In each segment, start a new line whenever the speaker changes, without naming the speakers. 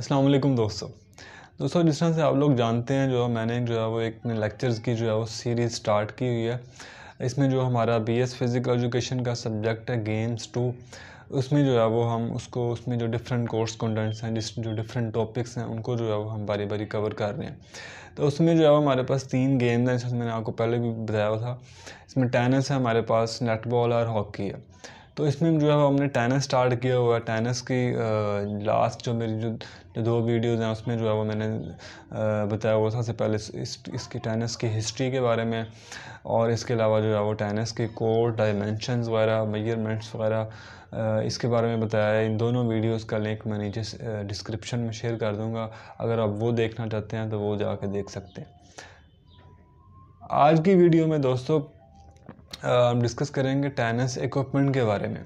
अस्सलाम वालेकुम दोस्तों दोस्तों जिस तरह से आप लोग जानते हैं जो मैंने जो है वो एक लेक्चर्स की जो है वो सीरीज़ स्टार्ट की हुई है इसमें जो हमारा बी एस फिज़िकल एजुकेशन का सब्जेक्ट है गेम्स टू उसमें जो है वो हम उसको उसमें जो डिफरेंट कोर्स कंटेंट्स हैं जिस जो डिफरेंट टॉपिक्स हैं उनको जो है वो हम बारी बारी कवर कर रहे हैं तो उसमें जो है वो हमारे पास तीन गेम हैं जिसमें मैंने आपको पहले भी बताया था इसमें टेनिस है हमारे पास नेटबॉल और हॉकी है तो इसमें जो है हमने टेनिस स्टार्ट किया हुआ है टेनिस की लास्ट जो मेरी जो, जो दो वीडियोज़ हैं उसमें जो है वो मैंने बताया हुआ था सबसे पहले इस, इस इसकी टेनिस की हिस्ट्री के बारे में और इसके अलावा जो है वो टैनस के कोर डायमेंशनस वगैरह मेजरमेंट्स वगैरह इसके बारे में बताया है इन दोनों वीडियोस का लिंक मैं नीचे डिस्क्रिप्शन में शेयर कर दूँगा अगर आप वो देखना चाहते हैं तो वो जा देख सकते हैं आज की वीडियो में दोस्तों हम डिस्कस करेंगे टेनिस इक्विपमेंट के बारे में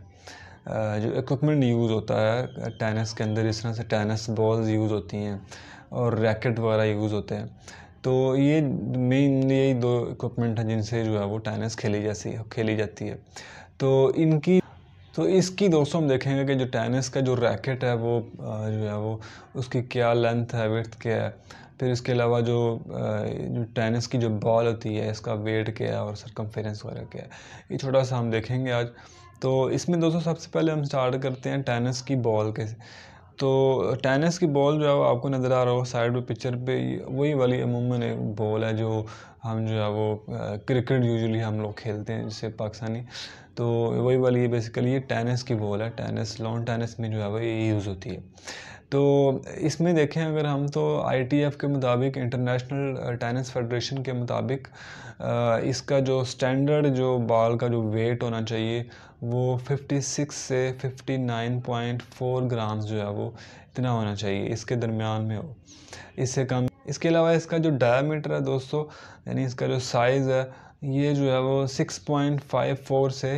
जो इक्विपमेंट यूज़ होता है टेनिस के अंदर जिस तरह से टेनिस बॉल्स यूज़ होती हैं और रैकेट वगैरह यूज़ होते हैं तो ये मेन यही दो इक्विपमेंट हैं जिनसे जो है वो टेनिस खेली जैसी खेली जाती है तो इनकी तो इसकी दोस्तों हम देखेंगे कि जो टेनिस का जो रैकेट है वो जो है वो उसकी क्या लेंथ है विथ क्या है फिर इसके अलावा जो जो टेनिस की जो बॉल होती है इसका वेट क्या है और सरकमफेरेंस वगैरह क्या है ये छोटा सा हम देखेंगे आज तो इसमें दोस्तों सबसे पहले हम स्टार्ट करते हैं टेनिस की बॉल के तो टेनिस की बॉल जो है वो आपको नज़र आ रहा हो साइड में पिक्चर पे वही वाली अमूमन एक बॉल है जो हम जो है वो क्रिकेट यूजुअली हम लोग खेलते हैं जैसे पाकिस्तानी तो वही वाली ये बेसिकली ये टेनिस की बॉल है टेनिस लॉन टेनिस में जो है वो ये यूज़ होती है तो इसमें देखें अगर हम तो आईटीएफ के मुताबिक इंटरनेशनल टेनिस फेडरेशन के मुताबिक इसका जो स्टैंडर्ड जो बॉल का जो वेट होना चाहिए वो 56 से 59.4 ग्राम्स जो है वो इतना होना चाहिए इसके दरमियान में हो इससे कम इसके अलावा इसका जो डायमीटर है दोस्तों यानी इसका जो साइज़ है ये जो है वो 6.54 से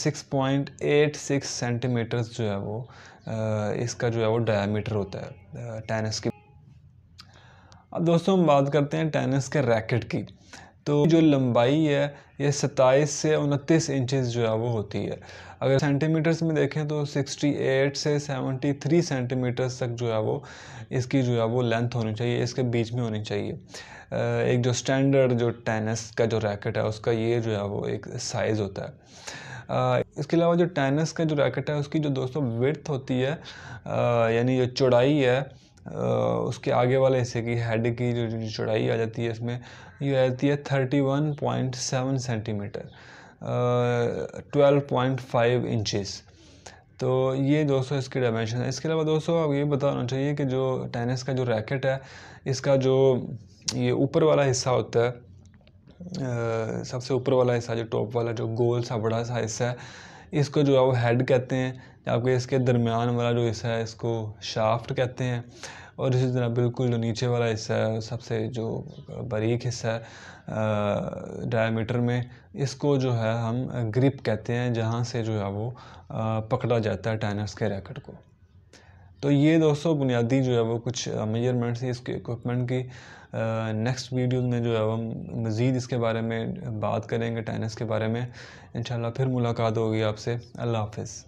six point eight six centimetres जो है वो uh, इसका जो है वो डायमीटर होता है टेनिस की अब दोस्तों हम बात करते हैं टेनिस के रैकेट की तो जो लंबाई है ये सत्ताईस से उनतीस इंचज़ जो है वो होती है अगर सेंटीमीटर्स में देखें तो 68 से 73 सेंटीमीटर्स तक जो है वो इसकी जो है वो लेंथ होनी चाहिए इसके बीच में होनी चाहिए एक जो स्टैंडर्ड जो टेनिस का जो रैकेट है उसका ये जो है वो एक साइज़ होता है इसके अलावा जो टेनिस का जो रैकेट है उसकी जो दोस्तों विर्थ होती है यानी जो चौड़ाई है उसके आगे वाले हिस्से की हेड की जो चौड़ाई आ जाती है इसमें ये आती है thirty one point seven centimetre twelve point five inches तो ये दोस्तों इसकी डायमेंशन है इसके अलावा दोस्तों आप ये बताना चाहिए कि जो टेनिस का जो रैकेट है इसका जो ये ऊपर वाला हिस्सा होता है आ, सबसे ऊपर वाला हिस्सा जो टॉप वाला जो गोल सा बड़ा सा हिस्सा है इसको जो है वो हेड कहते हैं आपके इसके दरमियान वाला जो हिस्सा है इसको शाफ्ट कहते हैं और इसी तरह बिल्कुल जो नीचे वाला हिस्सा है सबसे जो बारीक हिस्सा है डायमीटर में इसको जो है हम ग्रिप कहते हैं जहाँ से जो है वो पकड़ा जाता है टेनिस के रैकेट को तो ये दोस्तों बुनियादी जो है वो कुछ मेजरमेंट्स इसके इक्विपमेंट की नेक्स्ट वीडियो में जो है हम मज़ीद इसके बारे में बात करेंगे टेनिस के बारे में इन फिर मुलाकात होगी आपसे अल्लाह हाफिज़